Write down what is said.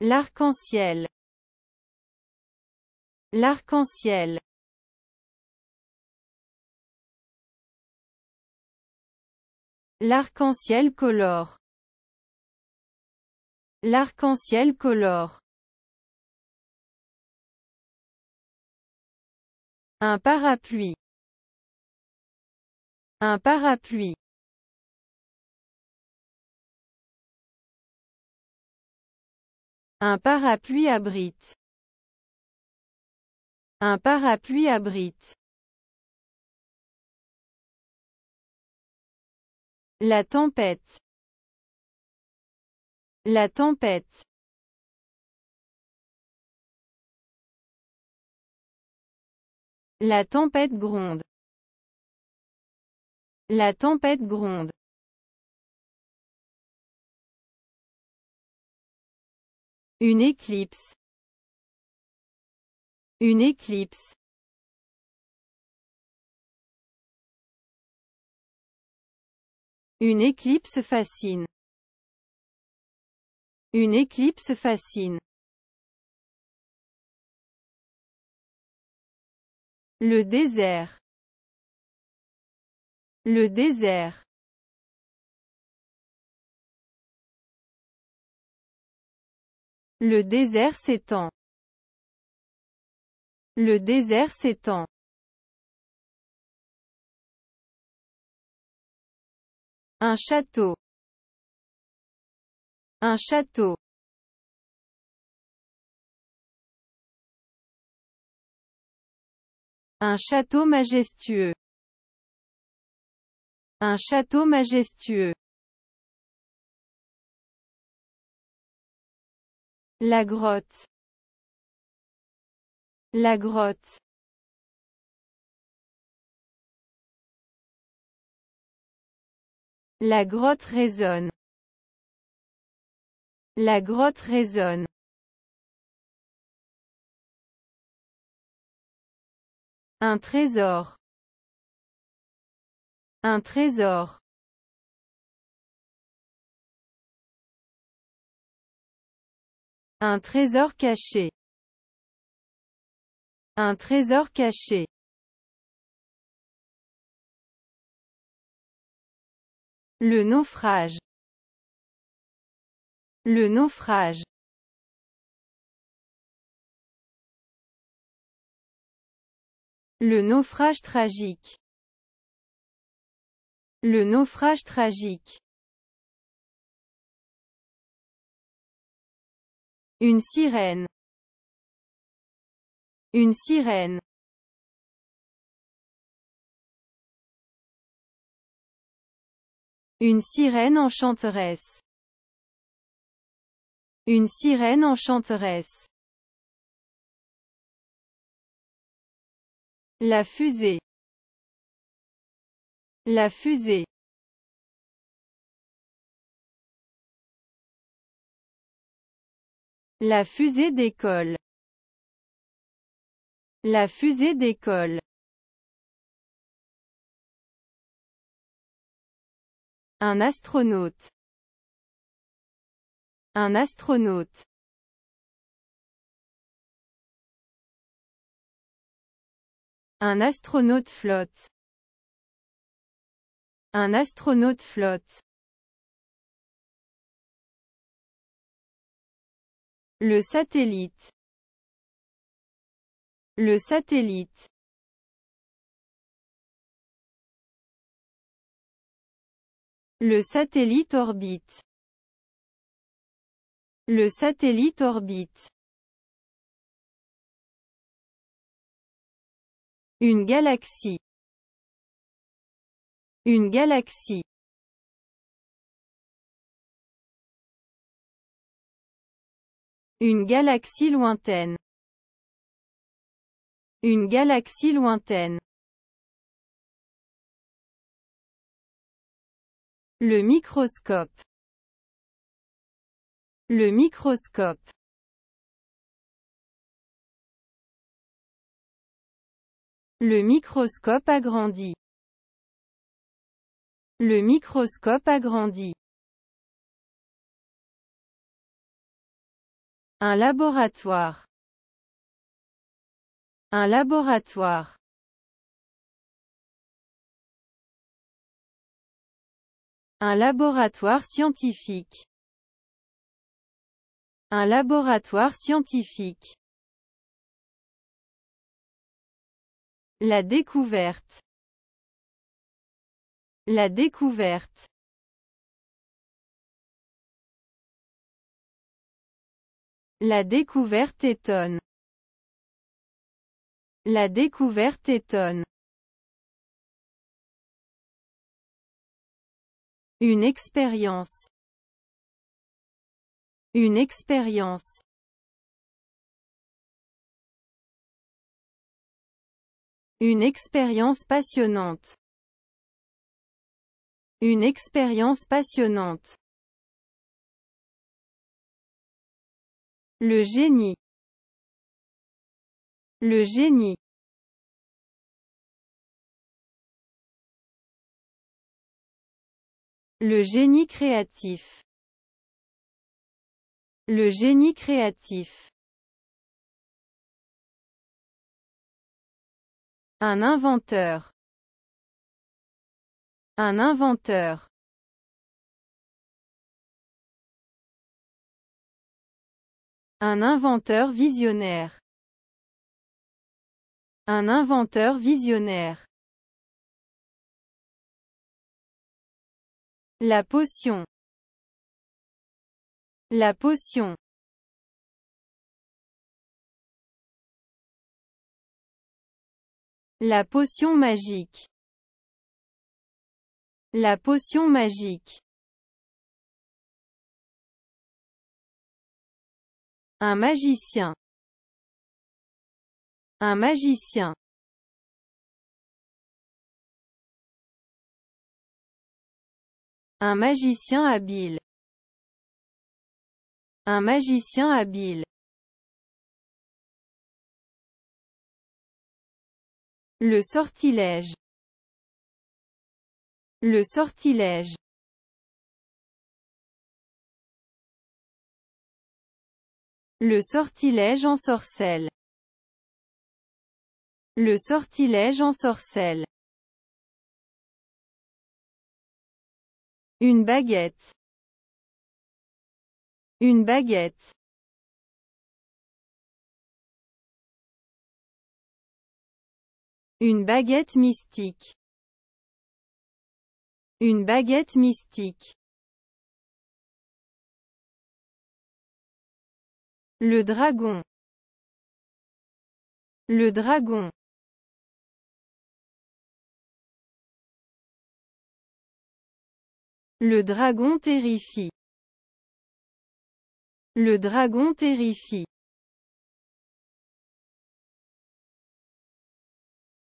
L'arc-en-ciel. L'arc-en-ciel. L'arc-en-ciel colore. L'arc-en-ciel colore. Un parapluie. Un parapluie. Un parapluie abrite. Un parapluie abrite. La tempête. La tempête. La tempête gronde. La tempête gronde. Une éclipse. Une éclipse. Une éclipse fascine. Une éclipse fascine. Le désert. Le désert. Le désert s'étend. Le désert s'étend. Un château. Un château. Un château majestueux. Un château majestueux. La grotte. La grotte. La grotte résonne. La grotte résonne. Un trésor. Un trésor. Un trésor caché. Un trésor caché. Le naufrage. Le naufrage. Le naufrage tragique. Le naufrage tragique. Une sirène. Une sirène. Une sirène enchanteresse. Une sirène enchanteresse. La fusée. La fusée. La fusée d'école. La fusée d'école. Un astronaute. Un astronaute. Un astronaute flotte. Un astronaute flotte. Le satellite. Le satellite. Le satellite orbite. Le satellite orbite. Une galaxie. Une galaxie. Une galaxie lointaine. Une galaxie lointaine. Le microscope. Le microscope. Le microscope agrandi. Le microscope agrandi. Un laboratoire. Un laboratoire. Un laboratoire scientifique. Un laboratoire scientifique. La découverte. La découverte. La découverte étonne. La découverte étonne. Une expérience. Une expérience. Une expérience passionnante. Une expérience passionnante. Le génie. Le génie. Le génie créatif. Le génie créatif. Un inventeur. Un inventeur. Un inventeur visionnaire. Un inventeur visionnaire. La potion. La potion. La potion magique. La potion magique. Un magicien. Un magicien. Un magicien habile. Un magicien habile. Le sortilège. Le sortilège. Le sortilège en sorcelle. Le sortilège en sorcelle. Une baguette. Une baguette. Une baguette mystique. Une baguette mystique. Le dragon. Le dragon. Le dragon terrifie. Le dragon terrifie.